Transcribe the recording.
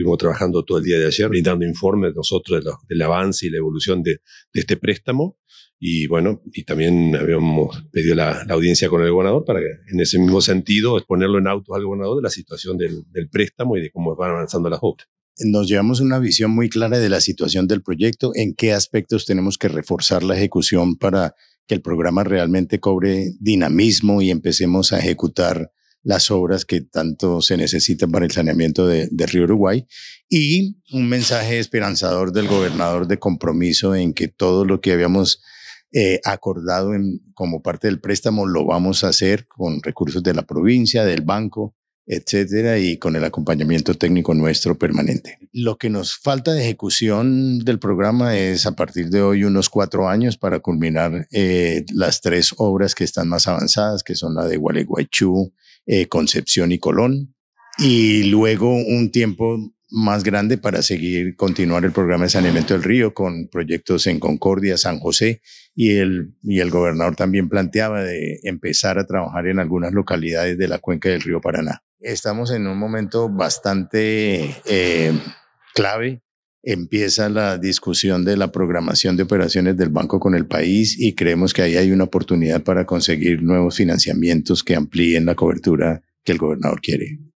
Estuvimos trabajando todo el día de ayer, dando informes nosotros del avance y la evolución de, este préstamo. Y bueno, y también habíamos pedido la, audiencia con el gobernador para en ese mismo sentido, exponerlo en auto al gobernador de la situación del, del préstamo y de cómo van avanzando las obras nos llevamos una visión muy clara de la situación del proyecto, en qué aspectos tenemos que reforzar la ejecución para que el programa realmente cobre dinamismo y empecemos a ejecutar las obras que tanto se necesitan para el saneamiento del Río Uruguay y un mensaje esperanzador del gobernador de compromiso en que todo lo que habíamos eh, acordado como parte del préstamo lo vamos a hacer con recursos de la provincia, del banco, etcétera, y con el acompañamiento técnico nuestro permanente. Lo que nos falta de ejecución del programa es a partir de hoy unos cuatro años para culminar eh, las tres obras que están más avanzadas, que son la de Gualeguaychú, eh, Concepción y Colón, y luego un tiempo más grande para seguir, continuar el programa de saneamiento del río con proyectos en Concordia, San José, y el, y el gobernador también planteaba de empezar a trabajar en algunas localidades de la cuenca del río Paraná. Estamos en un momento bastante eh, clave empieza la discusión de la programación de operaciones del banco con el país y creemos que ahí hay una oportunidad para conseguir nuevos financiamientos que amplíen la cobertura que el gobernador quiere.